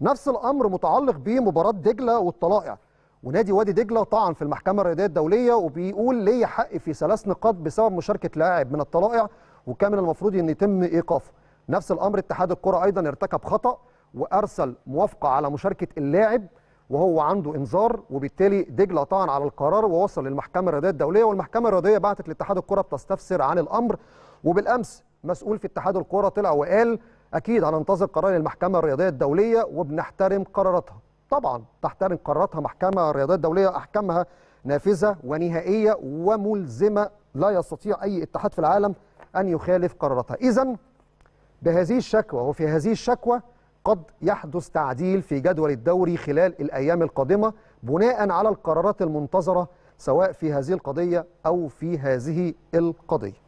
نفس الامر متعلق بمباراه دجله والطلائع ونادي وادي دجله طعن في المحكمه الرياضيه الدوليه وبيقول ليه حق في ثلاث نقاط بسبب مشاركه لاعب من الطلائع وكان من المفروض ان يتم ايقافه نفس الامر اتحاد الكره ايضا ارتكب خطا وارسل موافقه على مشاركه اللاعب وهو عنده انذار وبالتالي دجله طعن على القرار ووصل للمحكمه الرياضيه الدوليه والمحكمه الرياضيه بعتت لاتحاد الكره بتستفسر عن الامر وبالامس مسؤول في اتحاد الكره طلع وقال اكيد هننتظر قرار المحكمه الرياضيه الدوليه وبنحترم قراراتها طبعا تحترم قراراتها محكمه الرياضيه الدوليه احكامها نافذه ونهائيه وملزمه لا يستطيع اي اتحاد في العالم ان يخالف قراراتها اذا بهذه الشكوى وفي هذه الشكوى قد يحدث تعديل في جدول الدوري خلال الايام القادمه بناء على القرارات المنتظره سواء في هذه القضيه او في هذه القضيه